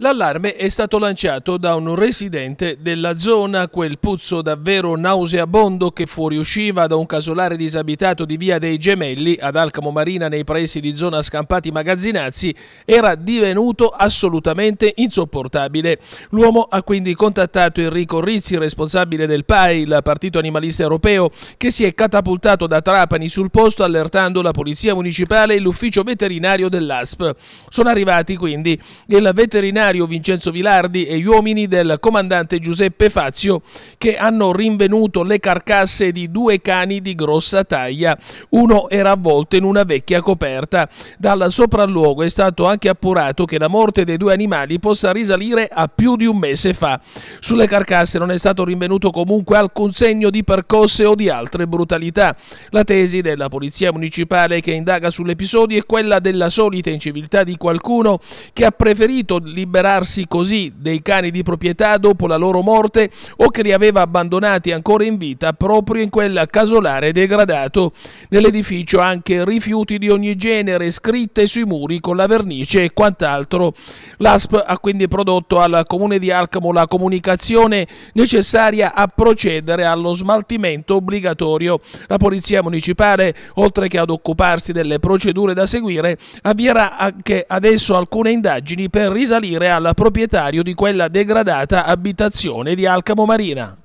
L'allarme è stato lanciato da un residente della zona, quel puzzo davvero nauseabondo che fuoriusciva da un casolare disabitato di Via dei Gemelli ad Alcamo Marina nei pressi di zona Scampati Magazzinazzi era divenuto assolutamente insopportabile. L'uomo ha quindi contattato Enrico Rizzi, responsabile del PAI, il Partito Animalista Europeo, che si è catapultato da Trapani sul posto allertando la Polizia Municipale e l'ufficio veterinario dell'ASP. Sono arrivati quindi il veterinario segretario Vincenzo Vilardi e gli uomini del comandante Giuseppe Fazio che hanno rinvenuto le carcasse di due cani di grossa taglia. Uno era avvolto in una vecchia coperta. Dal sopralluogo è stato anche appurato che la morte dei due animali possa risalire a più di un mese fa. Sulle carcasse non è stato rinvenuto comunque alcun segno di percosse o di altre brutalità. La tesi della Polizia Municipale che indaga sull'episodio è quella della solita inciviltà di qualcuno che ha preferito liberare liberarsi così dei cani di proprietà dopo la loro morte o che li aveva abbandonati ancora in vita proprio in quel casolare degradato. Nell'edificio anche rifiuti di ogni genere scritte sui muri con la vernice e quant'altro. L'ASP ha quindi prodotto al comune di Alcamo la comunicazione necessaria a procedere allo smaltimento obbligatorio. La polizia municipale, oltre che ad occuparsi delle procedure da seguire, avvierà anche adesso alcune indagini per risalire al proprietario di quella degradata abitazione di Alcamo Marina.